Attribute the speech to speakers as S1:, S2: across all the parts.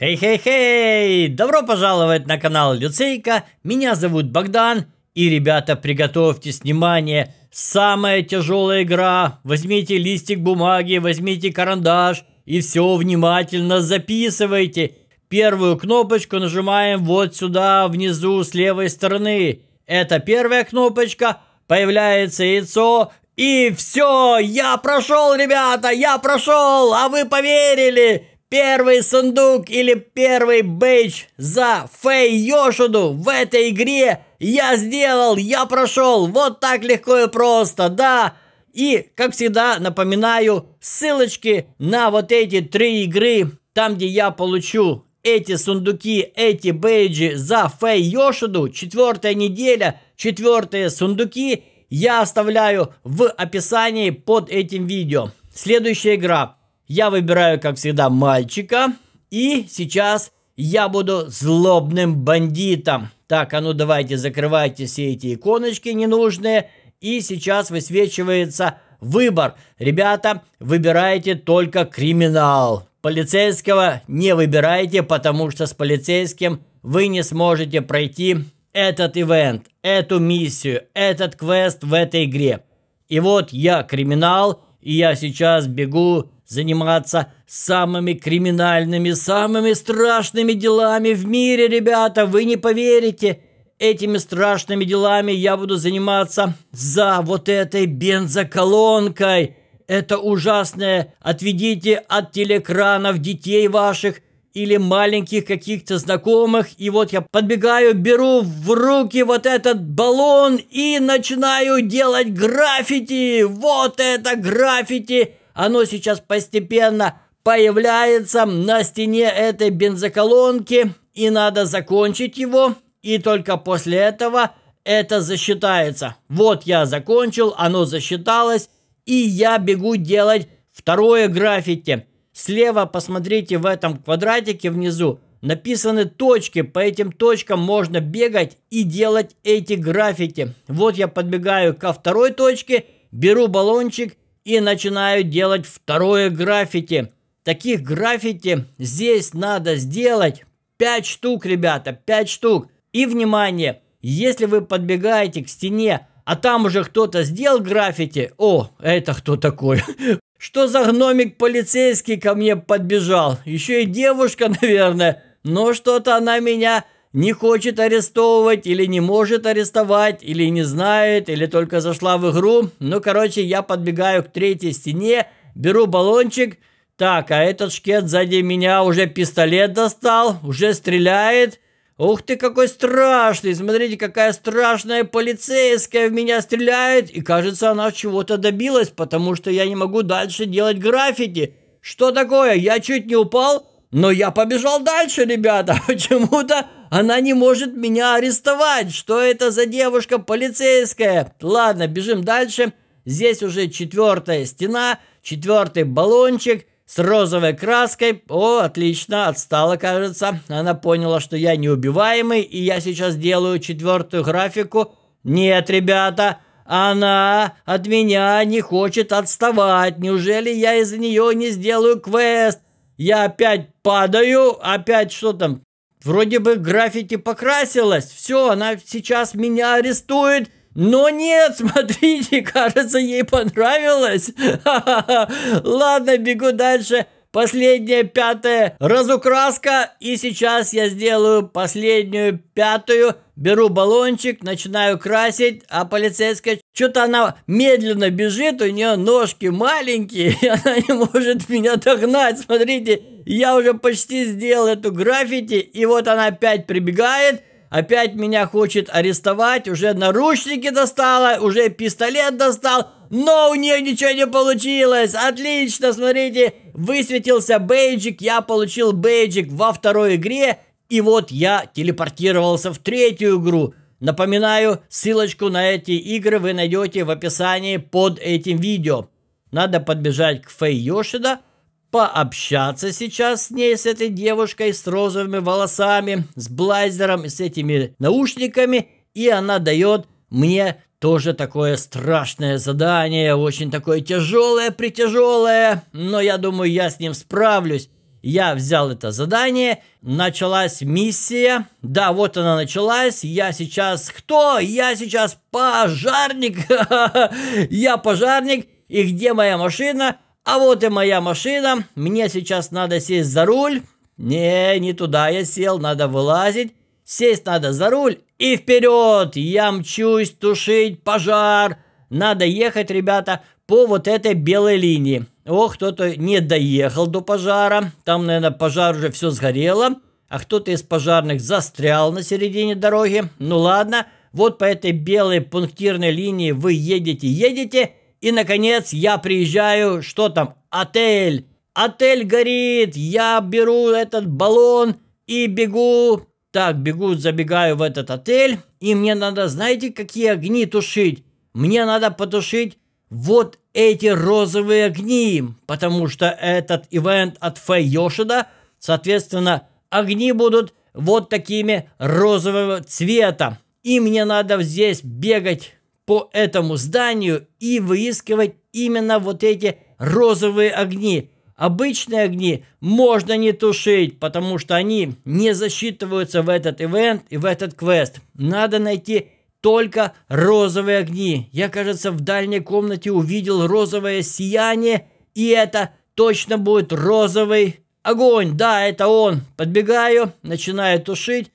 S1: Хей-хей-хей! Добро пожаловать на канал Люцейка. Меня зовут Богдан. И, ребята, приготовьтесь, внимание, самая тяжелая игра. Возьмите листик бумаги, возьмите карандаш и все внимательно записывайте. Первую кнопочку нажимаем вот сюда, внизу, с левой стороны. Это первая кнопочка. Появляется яйцо. И все, я прошел, ребята, я прошел, а вы поверили. Первый сундук или первый бейдж за Фэй Йошуду в этой игре я сделал, я прошел. Вот так легко и просто, да. И, как всегда, напоминаю, ссылочки на вот эти три игры, там, где я получу эти сундуки, эти бейджи за Фэй Йошиду. Четвертая неделя, четвертые сундуки я оставляю в описании под этим видео. Следующая игра. Я выбираю, как всегда, мальчика. И сейчас я буду злобным бандитом. Так, а ну давайте закрывайте все эти иконочки ненужные. И сейчас высвечивается выбор. Ребята, выбирайте только криминал. Полицейского не выбирайте, потому что с полицейским вы не сможете пройти этот ивент, эту миссию, этот квест в этой игре. И вот я криминал, и я сейчас бегу заниматься самыми криминальными, самыми страшными делами в мире, ребята, вы не поверите. Этими страшными делами я буду заниматься за вот этой бензоколонкой. Это ужасное. Отведите от телекранов детей ваших или маленьких каких-то знакомых, и вот я подбегаю, беру в руки вот этот баллон и начинаю делать граффити. Вот это граффити! Оно сейчас постепенно появляется на стене этой бензоколонки, и надо закончить его, и только после этого это засчитается. Вот я закончил, оно засчиталось, и я бегу делать второе граффити. Слева посмотрите в этом квадратике внизу, написаны точки, по этим точкам можно бегать и делать эти граффити. Вот я подбегаю ко второй точке, беру баллончик и начинаю делать второе граффити. Таких граффити здесь надо сделать 5 штук, ребята, 5 штук. И внимание, если вы подбегаете к стене, а там уже кто-то сделал граффити, о, это кто такой? Что за гномик полицейский ко мне подбежал? Еще и девушка, наверное. Но что-то она меня не хочет арестовывать или не может арестовать, или не знает, или только зашла в игру. Ну, короче, я подбегаю к третьей стене, беру баллончик. Так, а этот шкет сзади меня уже пистолет достал, уже стреляет. Ух ты, какой страшный! Смотрите, какая страшная полицейская в меня стреляет. И кажется, она чего-то добилась, потому что я не могу дальше делать граффити. Что такое? Я чуть не упал? Но я побежал дальше, ребята. Почему-то она не может меня арестовать. Что это за девушка полицейская? Ладно, бежим дальше. Здесь уже четвертая стена, четвертый баллончик с розовой краской. О, отлично, отстала, кажется. Она поняла, что я неубиваемый, и я сейчас делаю четвертую графику. Нет, ребята, она от меня не хочет отставать. Неужели я из за нее не сделаю квест? я опять падаю, опять что там, вроде бы граффити покрасилась, все, она сейчас меня арестует, но нет, смотрите, кажется, ей понравилось. Ладно, бегу дальше. Последняя пятая разукраска. И сейчас я сделаю последнюю пятую. Беру баллончик, начинаю красить, а полицейская что-то она медленно бежит, у нее ножки маленькие, и она не может меня догнать. Смотрите, я уже почти сделал эту граффити, и вот она опять прибегает, опять меня хочет арестовать, уже наручники достала, уже пистолет достал, но у нее ничего не получилось. Отлично, смотрите, высветился бейджик, я получил бейджик во второй игре, и вот я телепортировался в третью игру – Напоминаю, ссылочку на эти игры вы найдете в описании под этим видео. Надо подбежать к Фэй Йошида, пообщаться сейчас с ней, с этой девушкой, с розовыми волосами, с блайзером, с этими наушниками. И она дает мне тоже такое страшное задание, очень такое тяжелое, притяжелое. Но я думаю, я с ним справлюсь я взял это задание, началась миссия, да, вот она началась, я сейчас кто? Я сейчас пожарник, я пожарник, и где моя машина? А вот и моя машина, мне сейчас надо сесть за руль, не, не туда я сел, надо вылазить, сесть надо за руль и вперед, я мчусь тушить пожар, надо ехать, ребята, по вот этой белой линии. О, кто-то не доехал до пожара. Там, наверное, пожар уже все сгорело. А кто-то из пожарных застрял на середине дороги. Ну ладно, вот по этой белой пунктирной линии вы едете, едете. И, наконец, я приезжаю, что там, отель. Отель горит, я беру этот баллон и бегу. Так, бегу, забегаю в этот отель. И мне надо, знаете, какие огни тушить? Мне надо потушить вот эти розовые огни, потому что этот ивент от Фэй Йошида, соответственно, огни будут вот такими розового цвета. И мне надо здесь бегать по этому зданию и выискивать именно вот эти розовые огни. Обычные огни можно не тушить, потому что они не засчитываются в этот ивент и в этот квест. Надо найти только розовые огни. Я, кажется, в дальней комнате увидел розовое сияние, и это точно будет розовый огонь. Да, это он. Подбегаю, начинаю тушить.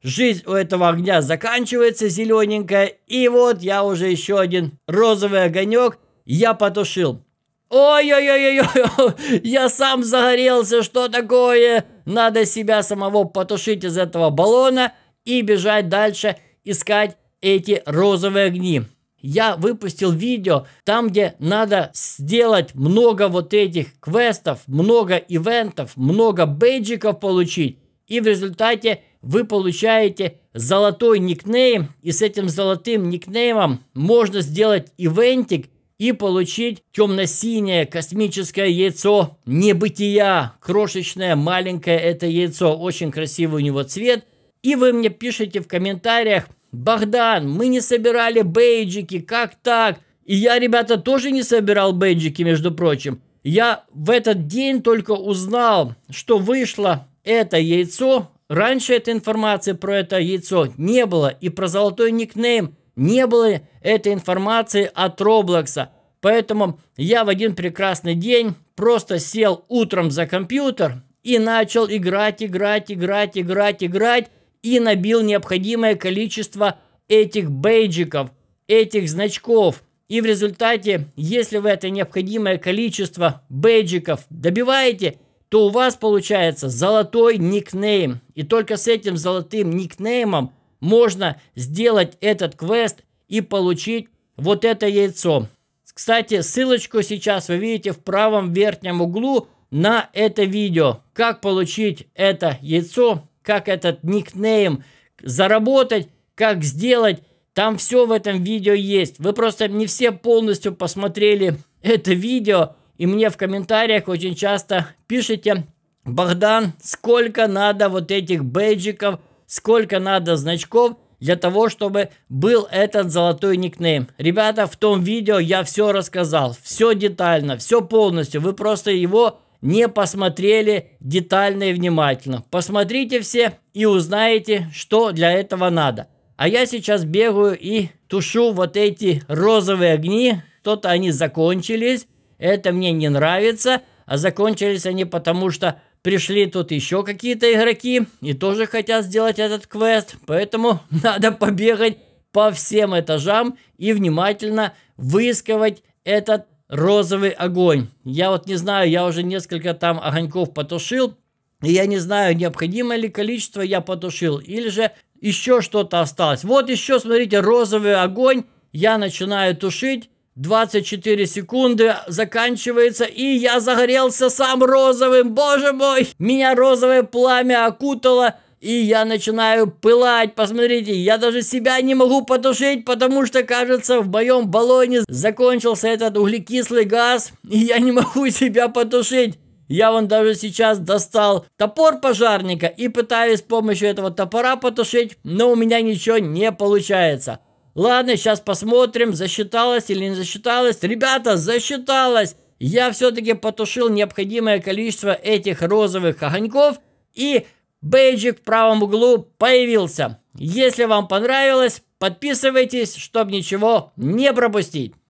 S1: Жизнь у этого огня заканчивается зелененькая, и вот я уже еще один розовый огонек я потушил. Ой-ой-ой-ой, ой я сам загорелся, что такое? Надо себя самого потушить из этого баллона и бежать дальше искать эти розовые огни. Я выпустил видео там, где надо сделать много вот этих квестов, много ивентов, много бейджиков получить. И в результате вы получаете золотой никнейм. И с этим золотым никнеймом можно сделать ивентик и получить темно-синее космическое яйцо небытия. Крошечное, маленькое это яйцо. Очень красивый у него цвет. И вы мне пишите в комментариях, Богдан, мы не собирали бейджики, как так? И я, ребята, тоже не собирал бейджики, между прочим. Я в этот день только узнал, что вышло это яйцо. Раньше этой информации про это яйцо не было. И про золотой никнейм не было этой информации от Роблокса. Поэтому я в один прекрасный день просто сел утром за компьютер и начал играть, играть, играть, играть, играть и набил необходимое количество этих бейджиков, этих значков. И в результате, если вы это необходимое количество бейджиков добиваете, то у вас получается золотой никнейм. И только с этим золотым никнеймом можно сделать этот квест и получить вот это яйцо. Кстати, ссылочку сейчас вы видите в правом верхнем углу на это видео. Как получить это яйцо как этот никнейм заработать, как сделать. Там все в этом видео есть. Вы просто не все полностью посмотрели это видео. И мне в комментариях очень часто пишите, Богдан, сколько надо вот этих бейджиков, сколько надо значков для того, чтобы был этот золотой никнейм. Ребята, в том видео я все рассказал, все детально, все полностью. Вы просто его не посмотрели детально и внимательно. Посмотрите все и узнаете, что для этого надо. А я сейчас бегаю и тушу вот эти розовые огни. Что-то они закончились. Это мне не нравится. А закончились они потому, что пришли тут еще какие-то игроки и тоже хотят сделать этот квест. Поэтому надо побегать по всем этажам и внимательно выискивать этот розовый огонь. Я вот не знаю, я уже несколько там огоньков потушил. И я не знаю, необходимое ли количество я потушил. Или же еще что-то осталось. Вот еще, смотрите, розовый огонь. Я начинаю тушить. 24 секунды заканчивается, и я загорелся сам розовым. Боже мой! Меня розовое пламя окутало. И я начинаю пылать, посмотрите, я даже себя не могу потушить, потому что, кажется, в моем баллоне закончился этот углекислый газ, и я не могу себя потушить. Я вон даже сейчас достал топор пожарника и пытаюсь с помощью этого топора потушить, но у меня ничего не получается. Ладно, сейчас посмотрим, засчиталось или не засчиталось. Ребята, засчиталось! Я все-таки потушил необходимое количество этих розовых огоньков и Бейджик в правом углу появился. Если вам понравилось, подписывайтесь, чтобы ничего не пропустить.